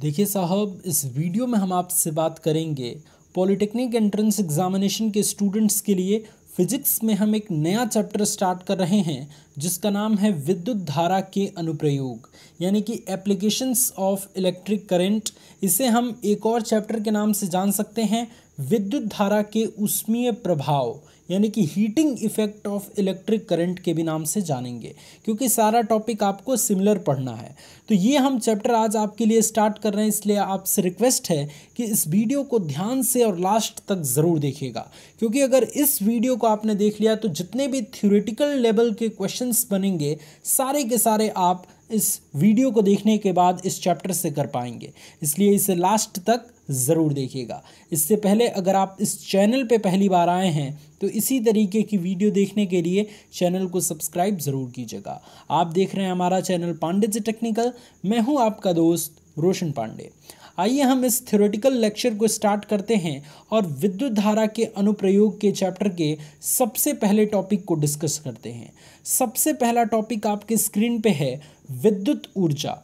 देखिए साहब इस वीडियो में हम आपसे बात करेंगे पॉलिटेक्निक एंट्रेंस एग्जामिनेशन के स्टूडेंट्स के लिए फिजिक्स में हम एक नया चैप्टर स्टार्ट कर रहे हैं जिसका नाम है विद्युत धारा के अनुप्रयोग यानी कि एप्लीकेशंस ऑफ इलेक्ट्रिक करंट इसे हम एक और चैप्टर के नाम से जान सकते हैं विद्युत धारा के उष्मीय प्रभाव यानी कि heating effect of electric current के भी नाम से जानेंगे क्योंकि सारा टॉपिक आपको सिमिलर पढ़ना है तो ये हम चैप्टर आज आपके लिए स्टार्ट कर रहे हैं इसलिए आपसे रिक्वेस्ट है कि इस वीडियो को ध्यान से और लास्ट तक ज़रूर देखिएगा क्योंकि अगर इस वीडियो को आपने देख लिया तो जितने भी थ्योरेटिकल लेवल के क्वेश्चंस बनेंगे सारे के सारे आप इस वीडियो को देखने के बाद इस चैप्टर से कर पाएंगे इसलिए इसे लास्ट तक ज़रूर देखिएगा इससे पहले अगर आप इस चैनल पे पहली बार आए हैं तो इसी तरीके की वीडियो देखने के लिए चैनल को सब्सक्राइब ज़रूर कीजिएगा आप देख रहे हैं हमारा चैनल पांडे जी टेक्निकल मैं हूँ आपका दोस्त रोशन पांडे आइए हम इस थ्योरेटिकल लेक्चर को स्टार्ट करते हैं और विद्युत धारा के अनुप्रयोग के चैप्टर के सबसे पहले टॉपिक को डिस्कस करते हैं सबसे पहला टॉपिक आपके स्क्रीन पे है विद्युत ऊर्जा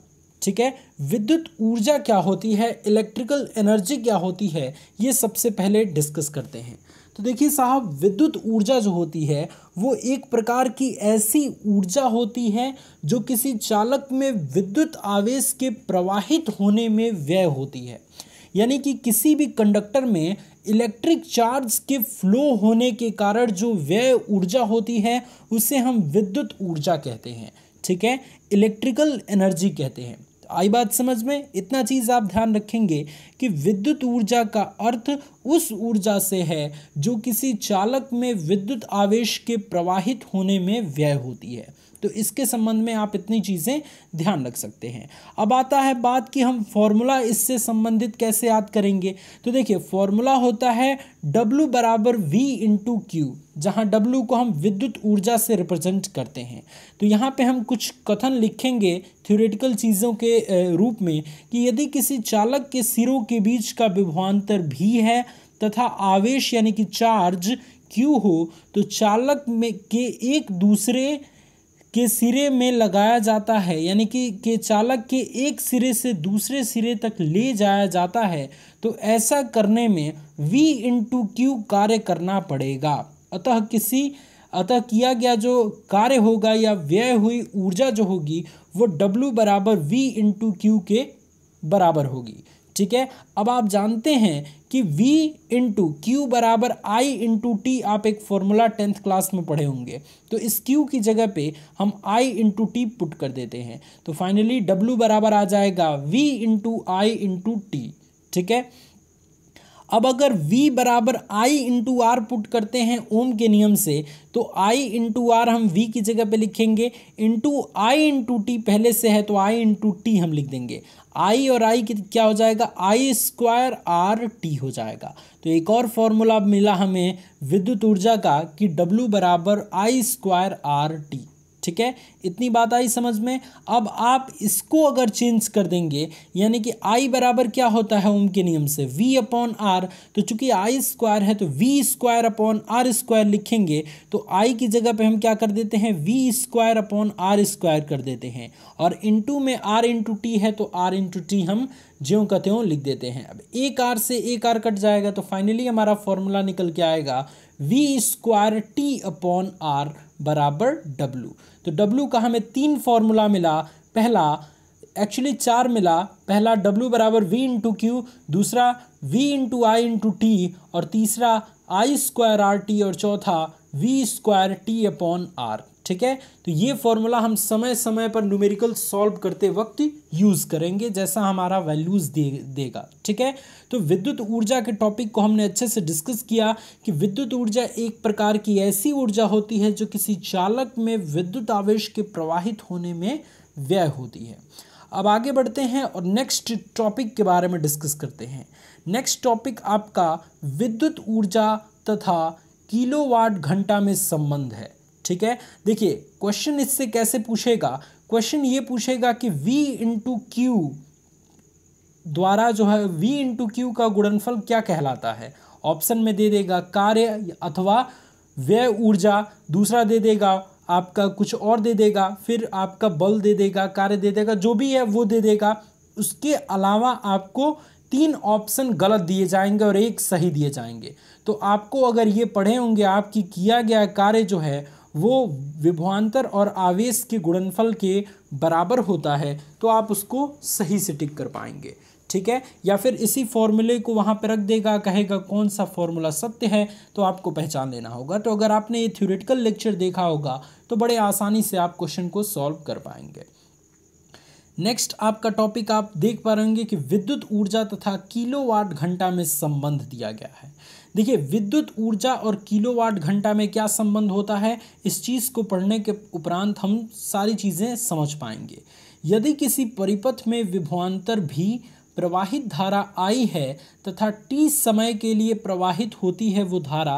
ठीक है विद्युत ऊर्जा क्या होती है इलेक्ट्रिकल एनर्जी क्या होती है ये सबसे पहले डिस्कस करते हैं तो देखिए साहब विद्युत ऊर्जा जो होती है वो एक प्रकार की ऐसी ऊर्जा होती है जो किसी चालक में विद्युत आवेश के प्रवाहित होने में व्यय होती है यानी कि किसी भी कंडक्टर में इलेक्ट्रिक चार्ज के फ्लो होने के कारण जो व्यय ऊर्जा होती है उसे हम विद्युत ऊर्जा कहते हैं ठीक है इलेक्ट्रिकल एनर्जी कहते हैं आई बात समझ में इतना चीज़ आप ध्यान रखेंगे कि विद्युत ऊर्जा का अर्थ उस ऊर्जा से है जो किसी चालक में विद्युत आवेश के प्रवाहित होने में व्यय होती है तो इसके संबंध में आप इतनी चीज़ें ध्यान रख सकते हैं अब आता है बात कि हम फॉर्मूला इससे संबंधित कैसे याद करेंगे तो देखिए फॉर्मूला होता है डब्लू बराबर वी इंटू क्यू जहाँ W को हम विद्युत ऊर्जा से रिप्रेजेंट करते हैं तो यहाँ पे हम कुछ कथन लिखेंगे थ्योरेटिकल चीज़ों के रूप में कि यदि किसी चालक के सिरों के बीच का विभवान्तर भी है तथा आवेश यानी कि चार्ज Q हो तो चालक में के एक दूसरे के सिरे में लगाया जाता है यानी कि के चालक के एक सिरे से दूसरे सिरे तक ले जाया जाता है तो ऐसा करने में V इंटू क्यू कार्य करना पड़ेगा अतः किसी अतः किया गया जो कार्य होगा या व्यय हुई ऊर्जा जो होगी वो W बराबर वी इंटू क्यू के बराबर होगी ठीक है अब आप जानते हैं कि V इंटू क्यू बराबर I इंटू टी आप एक फॉर्मूला टेंथ क्लास में पढ़े होंगे तो इस Q की जगह पे हम I इंटू टी पुट कर देते हैं तो फाइनली W बराबर आ जाएगा V into I into T ठीक है अब अगर v बराबर आई इंटू आर पुट करते हैं ओम के नियम से तो आई इंटू आर हम v की जगह पे लिखेंगे इंटू आई इंटू टी पहले से है तो आई इंटू टी हम लिख देंगे आई और आई क्या हो जाएगा आई स्क्वायर आर टी हो जाएगा तो एक और फॉर्मूला मिला हमें विद्युत ऊर्जा का कि W बराबर आई स्क्वायर आर टी ठीक है इतनी बात आई समझ में अब आप इसको अगर चेंज कर देंगे यानी कि आई बराबर क्या होता है ओम के नियम से वी अपॉन आर तो चूंकि आई स्क्वायर है तो V square upon are square लिखेंगे तो आई की जगह पे हम क्या कर देते हैं V square upon are square कर देते हैं और इंटू में आर इंटू टी है तो आर इंटू टी हम ज्यो का त्यों लिख देते हैं अब एक आर से एक आर कट जाएगा तो फाइनली हमारा फॉर्मूला निकल के आएगा V square T upon R बराबर डब्ल्यू तो W का हमें तीन फॉर्मूला मिला पहला एक्चुअली चार मिला पहला W बराबर वी इंटू क्यू दूसरा V into I into T और तीसरा आई स्क्वायर आर टी और चौथा V square T upon R ठीक है तो ये फॉर्मूला हम समय समय पर न्यूमेरिकल सॉल्व करते वक्त यूज़ करेंगे जैसा हमारा वैल्यूज़ दे देगा ठीक है तो विद्युत ऊर्जा के टॉपिक को हमने अच्छे से डिस्कस किया कि विद्युत ऊर्जा एक प्रकार की ऐसी ऊर्जा होती है जो किसी चालक में विद्युत आवेश के प्रवाहित होने में व्यय होती है अब आगे बढ़ते हैं और नेक्स्ट टॉपिक के बारे में डिस्कस करते हैं नेक्स्ट टॉपिक आपका विद्युत ऊर्जा तथा किलोवाट घंटा में संबंध है ठीक है देखिए क्वेश्चन इससे कैसे पूछेगा क्वेश्चन ये पूछेगा कि v इंटू क्यू द्वारा जो है v इंटू क्यू का गुणनफल क्या कहलाता है ऑप्शन में दे देगा कार्य अथवा व्यय ऊर्जा दूसरा दे देगा आपका कुछ और दे देगा फिर आपका बल दे देगा कार्य दे देगा जो भी है वो दे देगा उसके अलावा आपको तीन ऑप्शन गलत दिए जाएंगे और एक सही दिए जाएंगे तो आपको अगर ये पढ़े होंगे आपकी किया गया कार्य जो है वो विभवान्तर और आवेश के गुणनफल के बराबर होता है तो आप उसको सही से टिक कर पाएंगे ठीक है या फिर इसी फॉर्मूले को वहाँ पर रख देगा कहेगा कौन सा फॉर्मूला सत्य है तो आपको पहचान लेना होगा तो अगर आपने ये थ्योरेटिकल लेक्चर देखा होगा तो बड़े आसानी से आप क्वेश्चन को सॉल्व कर पाएंगे नेक्स्ट आपका टॉपिक आप देख पा रहेंगे कि विद्युत ऊर्जा तथा किलोवाट घंटा में संबंध दिया गया है देखिए विद्युत ऊर्जा और किलोवाट घंटा में क्या संबंध होता है इस चीज़ को पढ़ने के उपरांत हम सारी चीज़ें समझ पाएंगे यदि किसी परिपथ में विभवान्तर भी प्रवाहित धारा आई है तथा टी समय के लिए प्रवाहित होती है वो धारा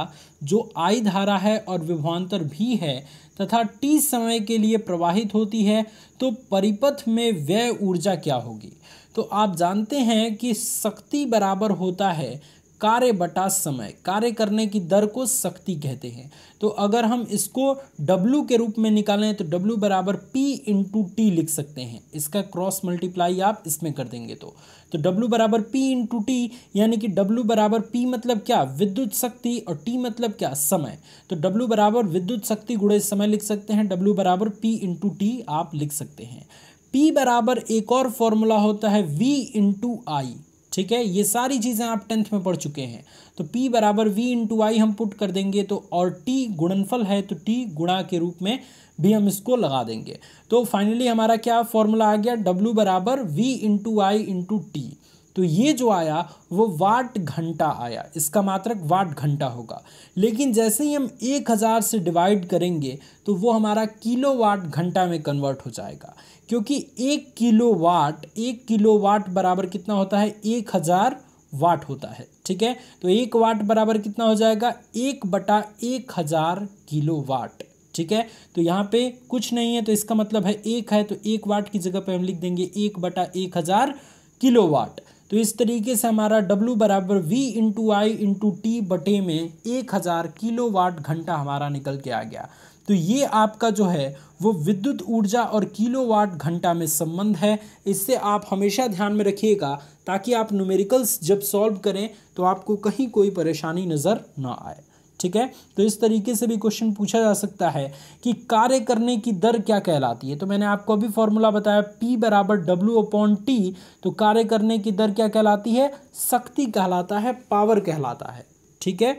जो आई धारा है और विभवान्तर भी है तथा टी समय के लिए प्रवाहित होती है तो परिपथ में व्यय ऊर्जा क्या होगी तो आप जानते हैं कि शक्ति बराबर होता है कार्य बटा समय कार्य करने की दर को शक्ति कहते हैं तो अगर हम इसको W के रूप में निकालें तो W बराबर P इंटू टी लिख सकते हैं इसका क्रॉस मल्टीप्लाई आप इसमें कर देंगे तो तो W बराबर P इंटू टी यानी कि W बराबर P मतलब क्या विद्युत शक्ति और T मतलब क्या समय तो W बराबर विद्युत शक्ति गुड़े समय लिख सकते हैं W बराबर P इंटू टी आप लिख सकते हैं P बराबर एक और फॉर्मूला होता है V इंटू आई ठीक है ये सारी चीज़ें आप टेंथ में पढ़ चुके हैं तो P बराबर वी इंटू आई हम पुट कर देंगे तो और T गुणनफल है तो T गुणा के रूप में भी हम इसको लगा देंगे तो फाइनली हमारा क्या फॉर्मूला आ गया W बराबर V into I into T तो ये जो आया वो वाट घंटा आया इसका मात्रक वाट घंटा होगा लेकिन जैसे ही हम एक हज़ार से डिवाइड करेंगे तो वो हमारा किलो वाट घंटा में कन्वर्ट हो जाएगा क्योंकि एक किलो वाट एक किलो वाट बराबर कितना होता है एक हज़ार वाट होता है ठीक है तो एक वाट बराबर कितना हो जाएगा एक बटा एक हज़ार किलो वाट ठीक है तो यहाँ पे कुछ नहीं है तो इसका मतलब है एक है तो एक वाट की जगह पे हम लिख देंगे एक बटा एक हज़ार किलो वाट तो इस तरीके से हमारा W बराबर V into I into T बटे में एक हज़ार किलो वाट घंटा हमारा निकल के आ गया तो ये आपका जो है वो विद्युत ऊर्जा और किलो वाट घंटा में संबंध है इससे आप हमेशा ध्यान में रखिएगा ताकि आप न्यूमेरिकल्स जब सॉल्व करें तो आपको कहीं कोई परेशानी नज़र ना आए ठीक है तो इस तरीके से भी क्वेश्चन पूछा जा सकता है कि कार्य करने की दर क्या कहलाती है तो मैंने आपको अभी फॉर्मूला बताया पी बराबर डब्ल्यू अपॉन टी तो कार्य करने की दर क्या कहलाती है शक्ति कहलाता है पावर कहलाता है ठीक है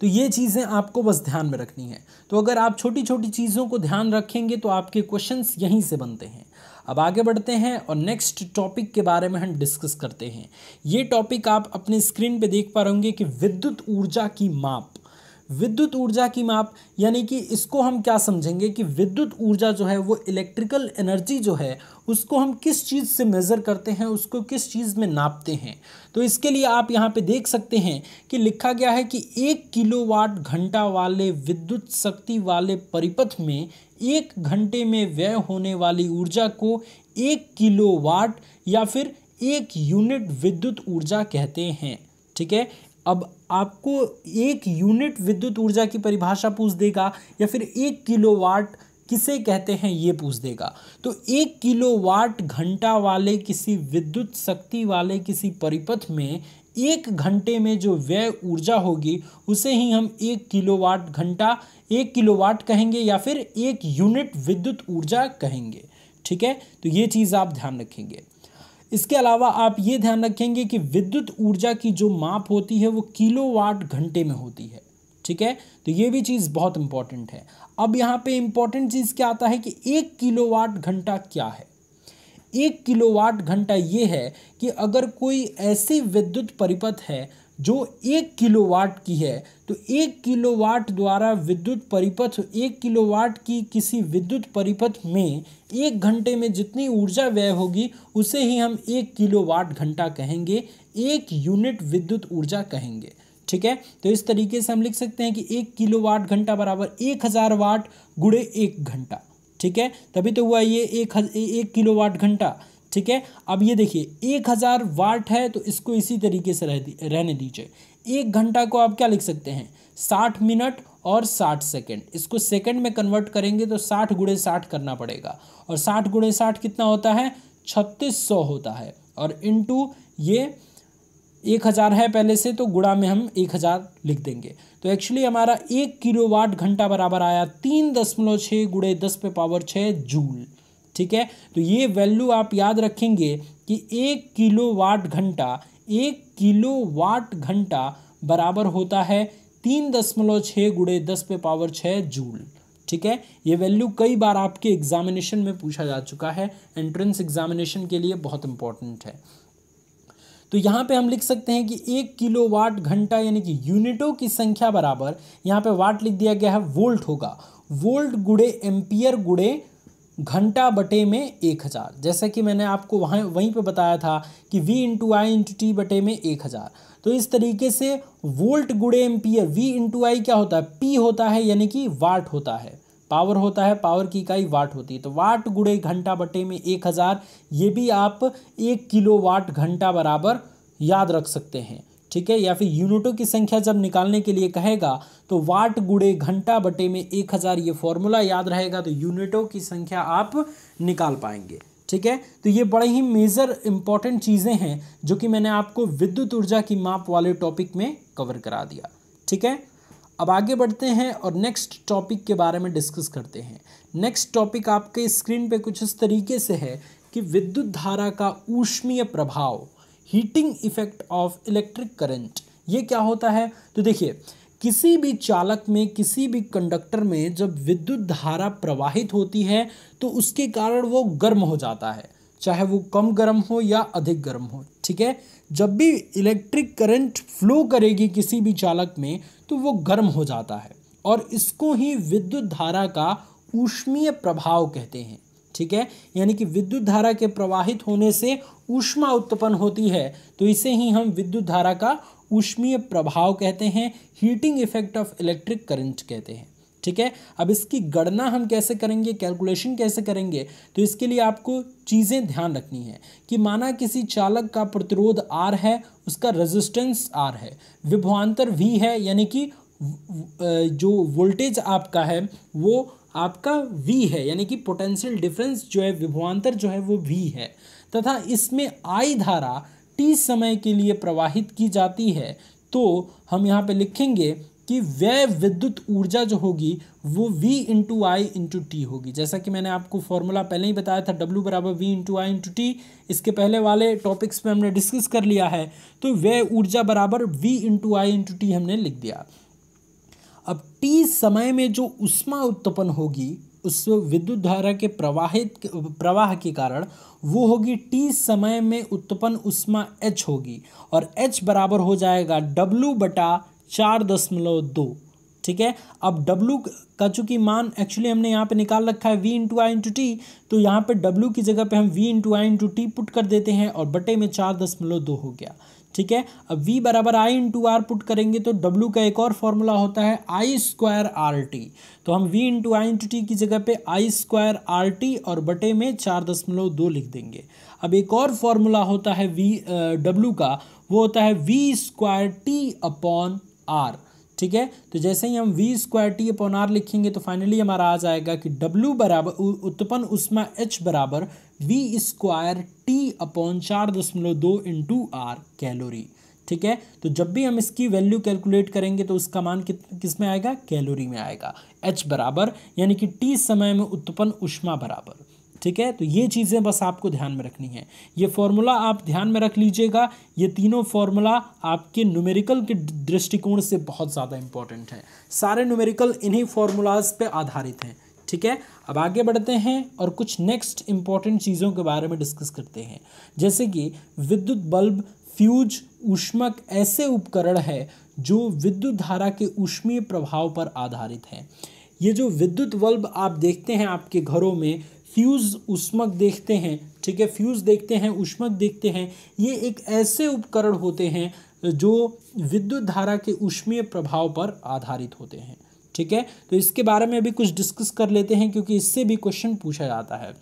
तो ये चीज़ें आपको बस ध्यान में रखनी है तो अगर आप छोटी छोटी चीज़ों को ध्यान रखेंगे तो आपके क्वेश्चन यहीं से बनते हैं अब आगे बढ़ते हैं और नेक्स्ट टॉपिक के बारे में हम डिस्कस करते हैं ये टॉपिक आप अपने स्क्रीन पे देख पा रहे होंगे कि विद्युत ऊर्जा की माप विद्युत ऊर्जा की माप यानी कि इसको हम क्या समझेंगे कि विद्युत ऊर्जा जो है वो इलेक्ट्रिकल एनर्जी जो है उसको हम किस चीज़ से मेज़र करते हैं उसको किस चीज़ में नापते हैं तो इसके लिए आप यहाँ पे देख सकते हैं कि लिखा गया है कि एक किलोवाट घंटा वाले विद्युत शक्ति वाले परिपथ में एक घंटे में व्यय होने वाली ऊर्जा को एक किलोवाट या फिर एक यूनिट विद्युत ऊर्जा कहते हैं ठीक है अब आपको एक यूनिट विद्युत ऊर्जा की परिभाषा पूछ देगा या फिर एक किलोवाट किसे कहते हैं ये पूछ देगा तो एक किलोवाट घंटा वाले किसी विद्युत शक्ति वाले किसी परिपथ में एक घंटे में जो व्यय ऊर्जा होगी उसे ही हम एक किलोवाट घंटा एक किलोवाट कहेंगे या फिर एक यूनिट विद्युत ऊर्जा कहेंगे ठीक है तो ये चीज़ आप ध्यान रखेंगे इसके अलावा आप ये ध्यान रखेंगे कि विद्युत ऊर्जा की जो माप होती है वो किलोवाट घंटे में होती है ठीक है तो ये भी चीज़ बहुत इंपॉर्टेंट है अब यहाँ पे इम्पॉर्टेंट चीज़ क्या आता है कि एक किलोवाट घंटा क्या है एक किलोवाट घंटा ये है कि अगर कोई ऐसी विद्युत परिपथ है जो एक किलोवाट की है तो एक किलोवाट द्वारा विद्युत परिपथ एक किलोवाट की किसी विद्युत परिपथ में एक घंटे में जितनी ऊर्जा व्यय होगी उसे ही हम एक किलोवाट घंटा कहेंगे एक यूनिट विद्युत ऊर्जा कहेंगे ठीक है तो इस तरीके से हम लिख सकते हैं कि एक किलोवाट घंटा बराबर एक हज़ार वाट गुड़े एक घंटा ठीक है तभी तो हुआ ये एक एक किलो वाट घंटा ठीक है अब ये देखिए एक हज़ार वाट है तो इसको इसी तरीके से रह दी, रहने दीजिए एक घंटा को आप क्या लिख सकते हैं साठ मिनट और साठ सेकेंड इसको सेकेंड में कन्वर्ट करेंगे तो साठ गुड़े साठ करना पड़ेगा और साठ गुड़े साठ कितना होता है छत्तीस सौ होता है और इनटू ये एक हज़ार है पहले से तो गुड़ा में हम एक हज़ार लिख देंगे तो एक्चुअली हमारा एक किलोवाट घंटा बराबर आया तीन दशमलव छः गुड़े दस पे पावर छः जूल ठीक है तो ये वैल्यू आप याद रखेंगे कि एक किलो वाट घंटा एक किलो वाट घंटा बराबर होता है तीन दशमलव छः गुड़े दस पे पावर छः जूल ठीक है ये वैल्यू कई बार आपके एग्जामिनेशन में पूछा जा चुका है एंट्रेंस एग्जामिनेशन के लिए बहुत इंपॉर्टेंट है तो यहाँ पे हम लिख सकते हैं कि एक किलो वाट घंटा यानी कि यूनिटों की संख्या बराबर यहाँ पे वाट लिख दिया गया है वोल्ट होगा वोल्ट गुड़े एम्पियर गुड़े घंटा बटे में एक हज़ार जैसा कि मैंने आपको वहाँ वहीं पे बताया था कि V into I into T बटे में एक हज़ार तो इस तरीके से वोल्ट गुड़े एम्पियर V इंटू आई क्या होता है P होता है यानी कि वाट होता है पावर होता है पावर की इकाई वाट होती है तो वाट गुड़े घंटा बटे में एक हज़ार ये भी आप एक किलो वाट घंटा बराबर याद रख सकते हैं ठीक है या फिर यूनिटों की संख्या जब निकालने के लिए कहेगा तो वाट गुड़े घंटा बटे में एक हज़ार ये फॉर्मूला याद रहेगा तो यूनिटों की संख्या आप निकाल पाएंगे ठीक है तो ये बड़े ही मेजर इंपॉर्टेंट चीज़ें हैं जो कि मैंने आपको विद्युत ऊर्जा की माप वाले टॉपिक में कवर करा दिया ठीक है अब आगे बढ़ते हैं और नेक्स्ट टॉपिक के बारे में डिस्कस करते हैं नेक्स्ट टॉपिक आपके स्क्रीन पे कुछ इस तरीके से है कि विद्युत धारा का ऊष्मीय प्रभाव heating effect of electric current ये क्या होता है तो देखिए किसी भी चालक में किसी भी कंडक्टर में जब विद्युत धारा प्रवाहित होती है तो उसके कारण वो गर्म हो जाता है चाहे वो कम गर्म हो या अधिक गर्म हो ठीक है जब भी इलेक्ट्रिक करंट फ्लो करेगी किसी भी चालक में तो वो गर्म हो जाता है और इसको ही विद्युत धारा का ऊष्मीय प्रभाव कहते हैं ठीक है यानी कि विद्युत धारा के प्रवाहित होने से ऊष्मा उत्पन्न होती है तो इसे ही हम विद्युत धारा का ऊष्मीय प्रभाव कहते हैं heating effect of electric current कहते हैं ठीक है अब इसकी गणना हम कैसे करेंगे कैलकुलेशन कैसे करेंगे तो इसके लिए आपको चीज़ें ध्यान रखनी है कि माना किसी चालक का प्रतिरोध आर है उसका रेजिस्टेंस आर है विभवान्तर वी है यानी कि जो वोल्टेज आपका है वो आपका वी है यानी कि पोटेंशियल डिफरेंस जो है विभवान्तर जो है वो वी है तथा इसमें आई धारा टी समय के लिए प्रवाहित की जाती है तो हम यहाँ पे लिखेंगे कि व्यय विद्युत ऊर्जा जो होगी वो V into I into T होगी जैसा कि मैंने आपको फॉर्मूला पहले ही बताया था W बराबर V into I into T इसके पहले वाले टॉपिक्स पे हमने डिस्कस कर लिया है तो व्यय ऊर्जा बराबर V into I into T हमने लिख दिया अब टी समय में जो उष्मा उत्पन्न होगी उस विद्युत धारा के प्रवाहित प्रवाह के कारण वो होगी टी समय में उत्पन्न उष्मा एच होगी और एच बराबर हो जाएगा डब्लू बटा चार दशमलव दो ठीक है अब W का चूंकि मान एक्चुअली हमने यहाँ पे निकाल रखा है V into I into T तो यहाँ पे W की जगह पे हम V into I into T put कर देते हैं और बटे में चार दशमलव दो हो गया ठीक है अब V बराबर आई इंटू आर पुट करेंगे तो W का एक और फॉर्मूला होता है आई स्क्वायर आर टी तो हम V into I into T की जगह पे आई स्क्वायर आर टी और बटे में चार दशमलव दो लिख देंगे अब एक और फॉर्मूला होता है वी डब्ल्यू का वो होता है V square T upon R ठीक है तो जैसे ही हम V square T upon R लिखेंगे तो फाइनली हमारा आ जाएगा कि डब्ल्यू बराबर उत्पन्न उष्मा एच बराबर वी स्क्वायर टी अपॉन चार दशमलव दो इंटू आर कैलोरी ठीक है तो जब भी हम इसकी वैल्यू कैलकुलेट करेंगे तो उसका मान कि, किस में आएगा कैलोरी में आएगा एच बराबर यानी कि टी समय में उत्पन्न उष्मा बराबर ठीक है तो ये चीज़ें बस आपको ध्यान में रखनी है ये फॉर्मूला आप ध्यान में रख लीजिएगा ये तीनों फॉर्मूला आपके न्यूमेरिकल के दृष्टिकोण से बहुत ज़्यादा इंपॉर्टेंट है सारे न्यूमेरिकल इन्हीं फॉर्मूलाज पर आधारित हैं ठीक है अब आगे बढ़ते हैं और कुछ नेक्स्ट इंपॉर्टेंट चीज़ों के बारे में डिस्कस करते हैं जैसे कि विद्युत बल्ब फ्यूज ऊष्मक ऐसे उपकरण है जो विद्युत धारा के ऊष्मीय प्रभाव पर आधारित है ये जो विद्युत बल्ब आप देखते हैं आपके घरों में फ्यूज़ उष्मक देखते हैं ठीक है फ्यूज़ देखते हैं उष्मक देखते हैं ये एक ऐसे उपकरण होते हैं जो विद्युत धारा के उष्मीय प्रभाव पर आधारित होते हैं ठीक है तो इसके बारे में अभी कुछ डिस्कस कर लेते हैं क्योंकि इससे भी क्वेश्चन पूछा जाता है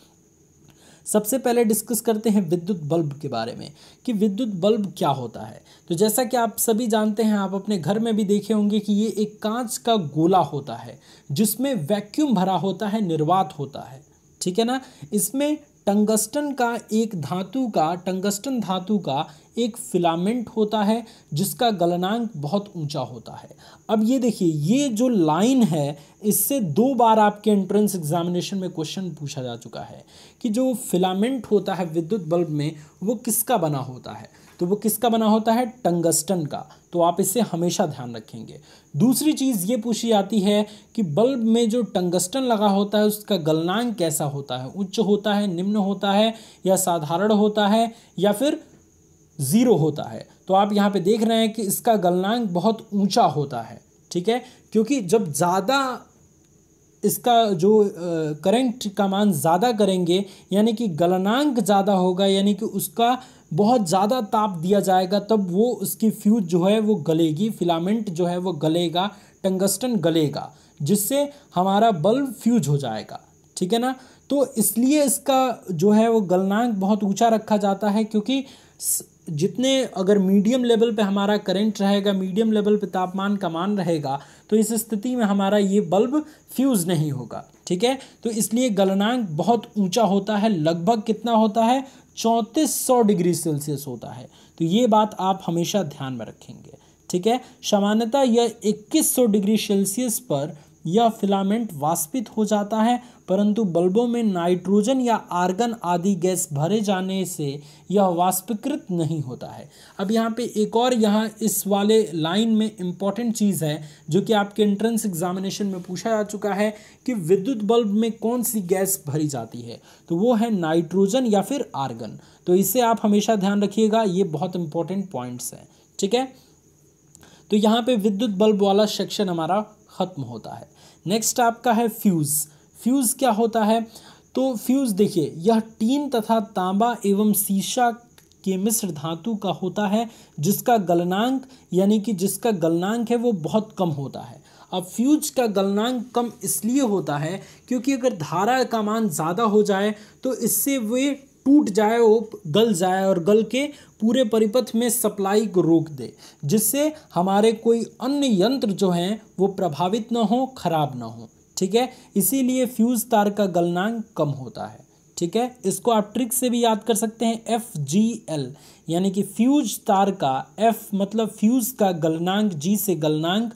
सबसे पहले डिस्कस करते हैं विद्युत बल्ब के बारे में कि विद्युत बल्ब क्या होता है तो जैसा कि आप सभी जानते हैं आप अपने घर में भी देखे होंगे कि ये एक कांच का गोला होता है जिसमें वैक्यूम भरा होता है निर्वात होता है ठीक है ना इसमें टंगस्टन का एक धातु का टंगस्टन धातु का एक फिलामेंट होता है जिसका गलनांक बहुत ऊंचा होता है अब ये देखिए ये जो लाइन है इससे दो बार आपके एंट्रेंस एग्जामिनेशन में क्वेश्चन पूछा जा चुका है कि जो फिलामेंट होता है विद्युत बल्ब में वो किसका बना होता है तो वो किसका बना होता है टंगस्टन का तो आप इसे हमेशा ध्यान रखेंगे दूसरी चीज़ ये पूछी जाती है कि बल्ब में जो टंगस्टन लगा होता है उसका गलनांक कैसा होता है उच्च होता है निम्न होता है या साधारण होता है या फिर ज़ीरो होता है तो आप यहाँ पे देख रहे हैं कि इसका गलनांक बहुत ऊँचा होता है ठीक है क्योंकि जब ज़्यादा इसका जो करंट का मान ज़्यादा करेंगे यानी कि गलनांक ज़्यादा होगा यानी कि उसका बहुत ज़्यादा ताप दिया जाएगा तब वो उसकी फ्यूज जो है वो गलेगी फिलामेंट जो है वो गलेगा टंगस्टन गलेगा जिससे हमारा बल्ब फ्यूज हो जाएगा ठीक है ना तो इसलिए इसका जो है वो गलनांक बहुत ऊंचा रखा जाता है क्योंकि जितने अगर मीडियम लेवल पे हमारा करंट रहेगा मीडियम लेवल पे तापमान कमान रहेगा तो इस स्थिति में हमारा ये बल्ब फ्यूज़ नहीं होगा ठीक है तो इसलिए गलनांक बहुत ऊंचा होता है लगभग कितना होता है चौंतीस डिग्री सेल्सियस होता है तो ये बात आप हमेशा ध्यान में रखेंगे ठीक है सामान्यतः यह 2100 डिग्री सेल्सियस पर यह फिलामेंट वाष्पित हो जाता है परंतु बल्बों में नाइट्रोजन या आर्गन आदि गैस भरे जाने से यह वाष्पीकृत नहीं होता है अब यहाँ पे एक और यहाँ इस वाले लाइन में इम्पॉर्टेंट चीज़ है जो कि आपके एंट्रेंस एग्जामिनेशन में पूछा जा चुका है कि विद्युत बल्ब में कौन सी गैस भरी जाती है तो वो है नाइट्रोजन या फिर आर्गन तो इसे आप हमेशा ध्यान रखिएगा ये बहुत इंपॉर्टेंट पॉइंट्स हैं ठीक है तो यहाँ पे विद्युत बल्ब वाला सेक्शन हमारा ख़त्म होता है नेक्स्ट आपका है फ्यूज़ फ्यूज़ क्या होता है तो फ्यूज़ देखिए यह टीन तथा तांबा एवं शीशा के मिश्र धातु का होता है जिसका गलनांक यानी कि जिसका गलनांक है वो बहुत कम होता है अब फ्यूज का गलनांक कम इसलिए होता है क्योंकि अगर धारा का मान ज़्यादा हो जाए तो इससे वे टूट जाए वो गल जाए और गल के पूरे परिपथ में सप्लाई को रोक दे जिससे हमारे कोई अन्य यंत्र जो हैं वो प्रभावित ना हो खराब ना हो ठीक है इसीलिए फ्यूज़ तार का गलनांक कम होता है ठीक है इसको आप ट्रिक से भी याद कर सकते हैं एफ जी एल यानी कि फ्यूज तार का एफ मतलब फ्यूज का गलनांक जी से गलनांक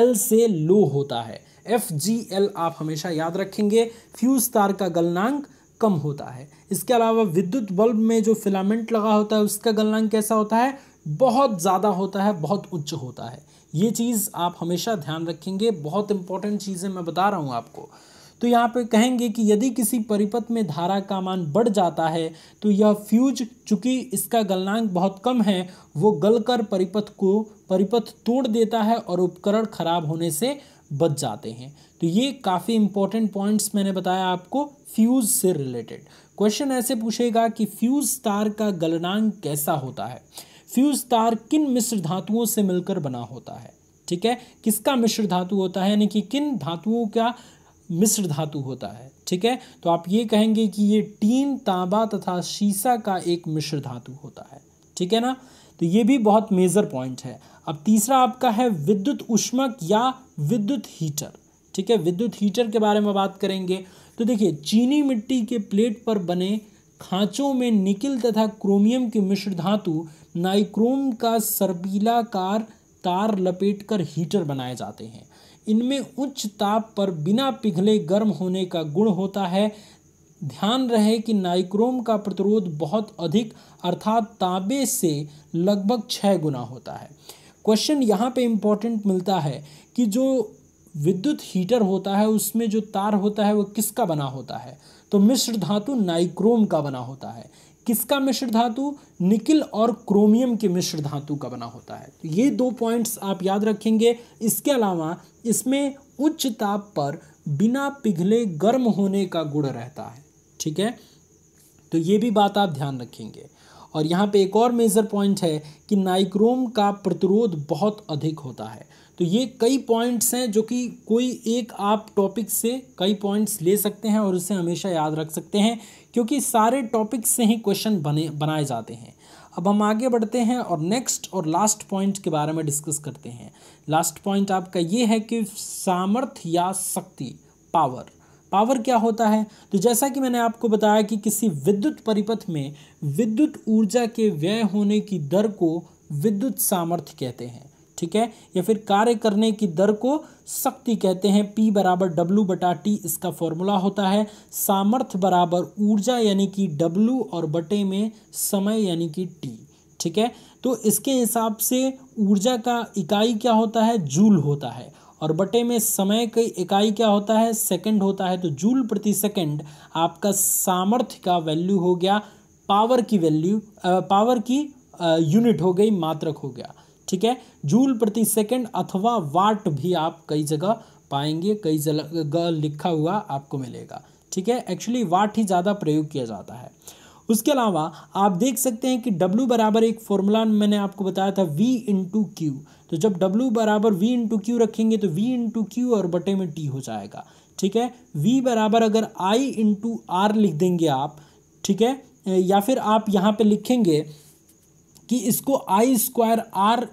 एल से लो होता है एफ जी एल आप हमेशा याद रखेंगे फ्यूज तार का गलनांक कम होता है इसके अलावा विद्युत बल्ब में जो फिलामेंट लगा होता है उसका गलनांक कैसा होता है बहुत ज़्यादा होता है बहुत उच्च होता है ये चीज़ आप हमेशा ध्यान रखेंगे बहुत इंपॉर्टेंट चीज़ें मैं बता रहा हूँ आपको तो यहाँ पे कहेंगे कि यदि किसी परिपथ में धारा का मान बढ़ जाता है तो यह फ्यूज चूँकि इसका गलनांक बहुत कम है वो गलकर परिपथ को परिपथ तोड़ देता है और उपकरण खराब होने से बच जाते हैं तो ये काफ़ी इंपॉर्टेंट पॉइंट्स मैंने बताया आपको फ्यूज़ से रिलेटेड क्वेश्चन ऐसे पूछेगा कि फ्यूज़ तार का गलनांक कैसा होता है फ्यूज़ तार किन मिश्र धातुओं से मिलकर बना होता है ठीक है किसका मिश्र धातु होता है यानी कि किन धातुओं का मिश्र धातु होता है ठीक है तो आप ये कहेंगे कि ये टीन तांबा तथा शीशा का एक मिश्र धातु होता है ठीक है ना तो ये भी बहुत मेजर पॉइंट है अब तीसरा आपका है विद्युत उष्मक या विद्युत हीटर ठीक है विद्युत हीटर के बारे में बात करेंगे तो देखिए चीनी मिट्टी के प्लेट पर बने खांचों में निकिल तथा क्रोमियम के मिश्र धातु नाइक्रोम का सर्पीलाकार तार लपेटकर हीटर बनाए जाते हैं इनमें उच्च ताप पर बिना पिघले गर्म होने का गुण होता है ध्यान रहे कि नाइक्रोम का प्रतिरोध बहुत अधिक अर्थात तांबे से लगभग छः गुना होता है क्वेश्चन यहाँ पे इम्पोर्टेंट मिलता है कि जो विद्युत हीटर होता है उसमें जो तार होता है वो किसका बना होता है तो मिश्र धातु नाइक्रोम का बना होता है किसका मिश्र धातु निकिल और क्रोमियम के मिश्र धातु का बना होता है तो ये दो पॉइंट्स आप याद रखेंगे इसके अलावा इसमें उच्च ताप पर बिना पिघले गर्म होने का गुण रहता है ठीक है तो ये भी बात आप ध्यान रखेंगे और यहाँ पे एक और मेज़र पॉइंट है कि नाइक्रोम का प्रतिरोध बहुत अधिक होता है तो ये कई पॉइंट्स हैं जो कि कोई एक आप टॉपिक से कई पॉइंट्स ले सकते हैं और उसे हमेशा याद रख सकते हैं क्योंकि सारे टॉपिक से ही क्वेश्चन बने बनाए जाते हैं अब हम आगे बढ़ते हैं और नेक्स्ट और लास्ट पॉइंट के बारे में डिस्कस करते हैं लास्ट पॉइंट आपका ये है कि सामर्थ्य या शक्ति पावर पावर क्या होता है तो जैसा कि मैंने आपको बताया कि किसी विद्युत परिपथ में विद्युत ऊर्जा के व्यय होने की दर को विद्युत सामर्थ्य कहते हैं ठीक है या फिर कार्य करने की दर को शक्ति कहते हैं P बराबर W बटा T इसका फॉर्मूला होता है सामर्थ्य बराबर ऊर्जा यानी कि W और बटे में समय यानी कि T ठीक है तो इसके हिसाब से ऊर्जा का इकाई क्या होता है जूल होता है और बटे में समय की इकाई क्या होता है सेकंड होता है तो जूल प्रति सेकंड आपका सामर्थ्य का वैल्यू हो गया पावर की वैल्यू पावर की यूनिट हो गई मात्रक हो गया ठीक है जूल प्रति सेकंड अथवा वाट भी आप कई जगह पाएंगे कई जगह लिखा हुआ आपको मिलेगा ठीक है एक्चुअली वाट ही ज़्यादा प्रयोग किया जाता है उसके अलावा आप देख सकते हैं कि W बराबर एक फॉर्मूला मैंने आपको बताया था V इंटू क्यू तो जब W बराबर V इंटू क्यू रखेंगे तो V इंटू क्यू और बटे में T हो जाएगा ठीक है V बराबर अगर I इंटू आर लिख देंगे आप ठीक है या फिर आप यहाँ पे लिखेंगे कि इसको आई स्क्वायर आर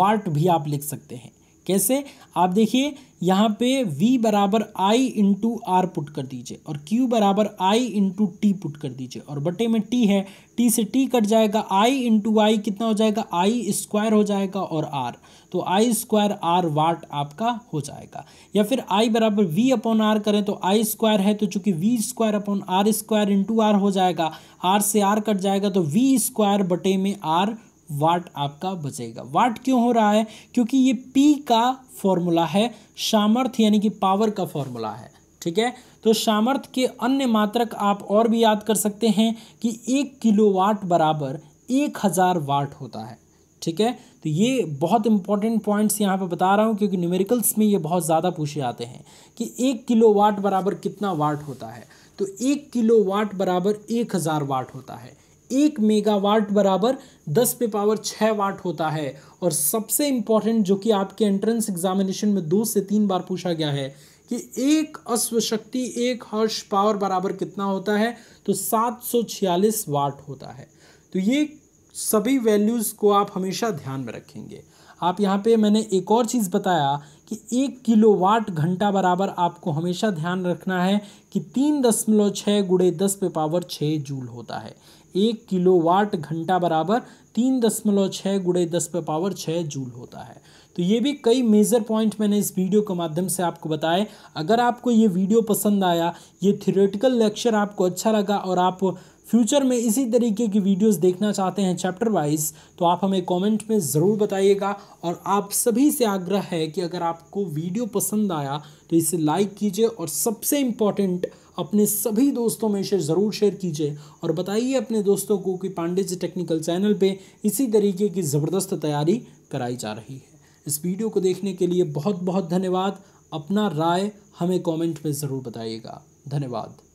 वाट भी आप लिख सकते हैं कैसे आप देखिए यहाँ पे v बराबर I इंटू आर पुट कर दीजिए और q बराबर I इंटू टी पुट कर दीजिए और बटे में t है t से t कट जाएगा i इंटू आई कितना हो जाएगा i स्क्वायर हो जाएगा और r तो i स्क्वायर r वाट आपका हो जाएगा या फिर i बराबर v अपॉन आर करें तो i स्क्वायर है तो चूंकि v square upon are square into r हो जाएगा r से r कट जाएगा तो v स्क्वायर बटे में r वाट आपका बचेगा वाट क्यों हो रहा है क्योंकि ये पी का फॉर्मूला है सामर्थ्य यानी कि पावर का फॉर्मूला है ठीक है तो सामर्थ्य के अन्य मात्रक आप और भी याद कर सकते हैं कि एक किलो वाट बराबर एक हज़ार वाट होता है ठीक है तो ये बहुत इंपॉर्टेंट पॉइंट्स यहाँ पे बता रहा हूँ क्योंकि न्यूमेरिकल्स में ये बहुत ज़्यादा पूछे जाते हैं कि एक किलो वाट बराबर कितना वाट होता है तो एक किलो वाट बराबर एक हज़ार वाट होता है एक मेगावाट बराबर दस पे पावर छः वाट होता है और सबसे इंपॉर्टेंट जो कि आपके एंट्रेंस एग्जामिनेशन में दो से तीन बार पूछा गया है कि एक अश्व शक्ति एक हर्ष पावर बराबर कितना होता है तो सात सौ छियालीस वाट होता है तो ये सभी वैल्यूज़ को आप हमेशा ध्यान में रखेंगे आप यहाँ पे मैंने एक और चीज़ बताया कि एक किलो वाट घंटा बराबर आपको हमेशा ध्यान रखना है कि तीन दशमलव छः गुड़े दस पे पावर छः जूल होता है एक किलो वाट घंटा बराबर तीन दशमलव छः गुड़े दस पे पावर छः जूल होता है तो ये भी कई मेजर पॉइंट मैंने इस वीडियो के माध्यम से आपको बताए अगर आपको ये वीडियो पसंद आया ये थियोरेटिकल लेक्चर आपको अच्छा लगा और आप फ्यूचर में इसी तरीके की वीडियोस देखना चाहते हैं चैप्टर वाइज तो आप हमें कमेंट में ज़रूर बताइएगा और आप सभी से आग्रह है कि अगर आपको वीडियो पसंद आया तो इसे लाइक कीजिए और सबसे इम्पॉर्टेंट अपने सभी दोस्तों में इसे ज़रूर शेयर कीजिए और बताइए अपने दोस्तों को कि पांडे जी टेक्निकल चैनल पर इसी तरीके की ज़बरदस्त तैयारी कराई जा रही है इस वीडियो को देखने के लिए बहुत बहुत धन्यवाद अपना राय हमें कॉमेंट में ज़रूर बताइएगा धन्यवाद